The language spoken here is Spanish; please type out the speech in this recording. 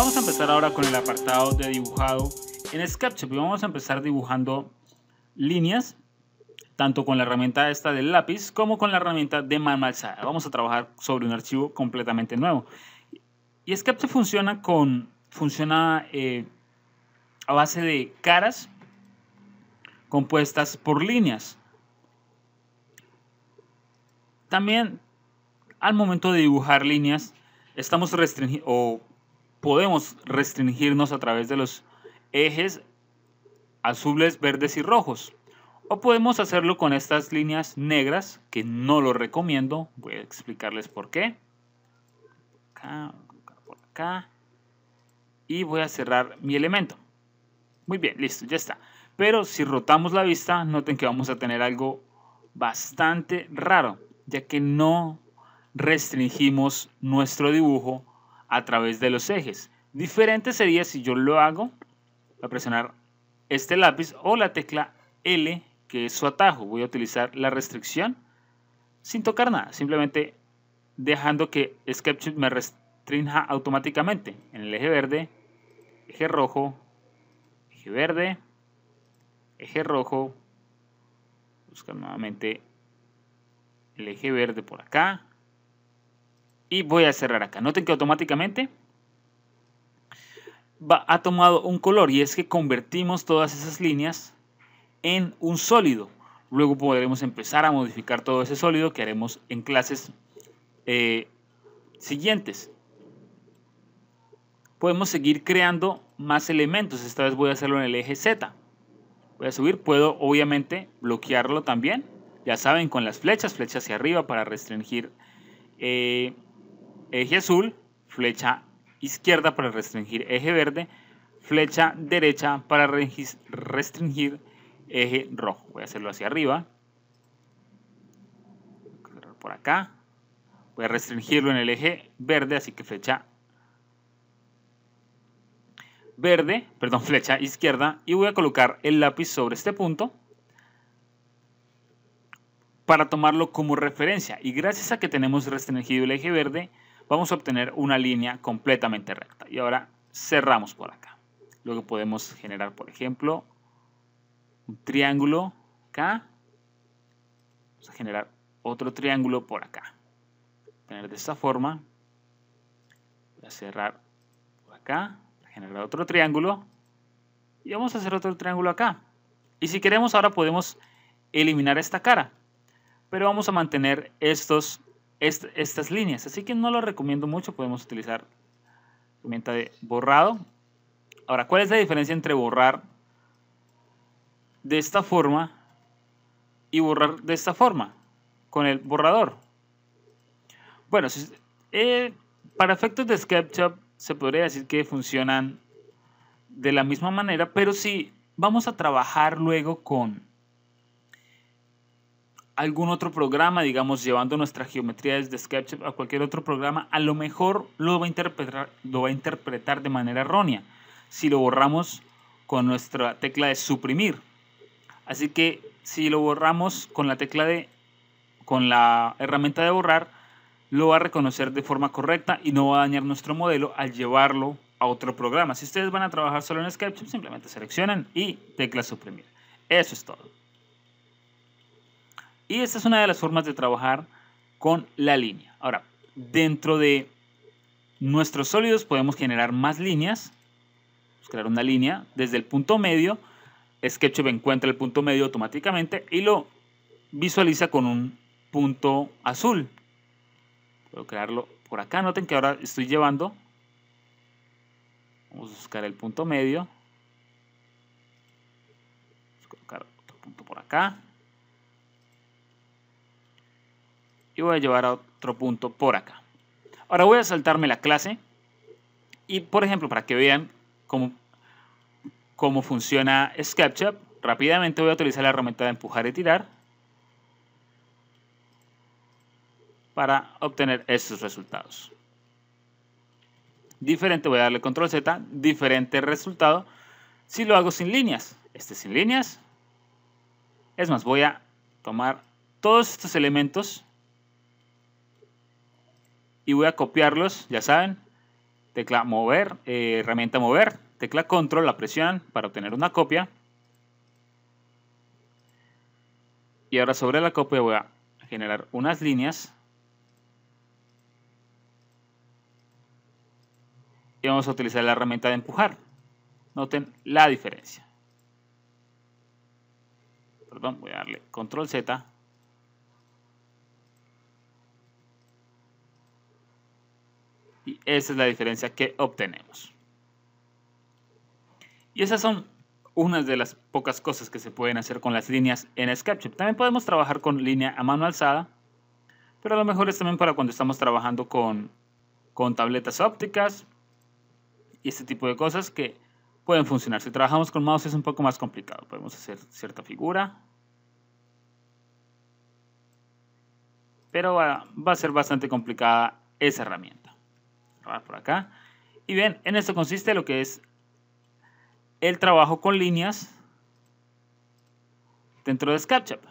Vamos a empezar ahora con el apartado de dibujado en SketchUp y vamos a empezar dibujando líneas tanto con la herramienta esta del lápiz como con la herramienta de mano Vamos a trabajar sobre un archivo completamente nuevo. Y SketchUp funciona con funciona eh, a base de caras compuestas por líneas. También al momento de dibujar líneas estamos restringidos podemos restringirnos a través de los ejes azules, verdes y rojos. O podemos hacerlo con estas líneas negras, que no lo recomiendo. Voy a explicarles por qué. Acá, por acá. Y voy a cerrar mi elemento. Muy bien, listo, ya está. Pero si rotamos la vista, noten que vamos a tener algo bastante raro, ya que no restringimos nuestro dibujo a través de los ejes. Diferente sería si yo lo hago, a presionar este lápiz o la tecla L, que es su atajo. Voy a utilizar la restricción sin tocar nada, simplemente dejando que SketchUp este me restrinja automáticamente en el eje verde, eje rojo, eje verde, eje rojo, buscar nuevamente el eje verde por acá, y voy a cerrar acá. Noten que automáticamente ha tomado un color y es que convertimos todas esas líneas en un sólido. Luego podremos empezar a modificar todo ese sólido que haremos en clases eh, siguientes. Podemos seguir creando más elementos. Esta vez voy a hacerlo en el eje Z. Voy a subir. Puedo obviamente bloquearlo también. Ya saben, con las flechas, flecha hacia arriba para restringir eh, eje azul, flecha izquierda para restringir eje verde, flecha derecha para restringir eje rojo. Voy a hacerlo hacia arriba. Por acá. Voy a restringirlo en el eje verde, así que flecha verde, perdón, flecha izquierda. Y voy a colocar el lápiz sobre este punto para tomarlo como referencia. Y gracias a que tenemos restringido el eje verde, vamos a obtener una línea completamente recta. Y ahora cerramos por acá. Luego podemos generar, por ejemplo, un triángulo acá. Vamos a generar otro triángulo por acá. Tener de esta forma. Voy a cerrar por acá. Voy a generar otro triángulo. Y vamos a hacer otro triángulo acá. Y si queremos ahora podemos eliminar esta cara. Pero vamos a mantener estos estas líneas. Así que no lo recomiendo mucho, podemos utilizar herramienta de borrado. Ahora, ¿cuál es la diferencia entre borrar de esta forma y borrar de esta forma con el borrador? Bueno, eh, para efectos de SketchUp se podría decir que funcionan de la misma manera, pero si vamos a trabajar luego con algún otro programa, digamos, llevando nuestra geometría desde SketchUp a cualquier otro programa, a lo mejor lo va a interpretar, lo va a interpretar de manera errónea si lo borramos con nuestra tecla de suprimir. Así que si lo borramos con la tecla de con la herramienta de borrar, lo va a reconocer de forma correcta y no va a dañar nuestro modelo al llevarlo a otro programa. Si ustedes van a trabajar solo en SketchUp, simplemente seleccionan y tecla suprimir. Eso es todo. Y esta es una de las formas de trabajar con la línea. Ahora, dentro de nuestros sólidos podemos generar más líneas, pues, crear una línea desde el punto medio. SketchUp encuentra el punto medio automáticamente y lo visualiza con un punto azul. Puedo crearlo por acá. Noten que ahora estoy llevando. Vamos a buscar el punto medio. Vamos a colocar otro punto por acá. y voy a llevar a otro punto por acá. Ahora voy a saltarme la clase y por ejemplo para que vean cómo, cómo funciona SketchUp, rápidamente voy a utilizar la herramienta de empujar y tirar para obtener estos resultados. Diferente, voy a darle control Z, diferente resultado si lo hago sin líneas. Este sin líneas. Es más, voy a tomar todos estos elementos y voy a copiarlos, ya saben, tecla mover, eh, herramienta mover, tecla control, la presión para obtener una copia. Y ahora sobre la copia voy a generar unas líneas. Y vamos a utilizar la herramienta de empujar. Noten la diferencia. Perdón, voy a darle control Z esa es la diferencia que obtenemos. Y esas son unas de las pocas cosas que se pueden hacer con las líneas en SketchUp. También podemos trabajar con línea a mano alzada, pero a lo mejor es también para cuando estamos trabajando con, tabletas ópticas y este tipo de cosas que pueden funcionar. Si trabajamos con mouse es un poco más complicado. Podemos hacer cierta figura. Pero va, va a ser bastante complicada esa herramienta por acá. Y bien, en esto consiste lo que es el trabajo con líneas dentro de SketchUp.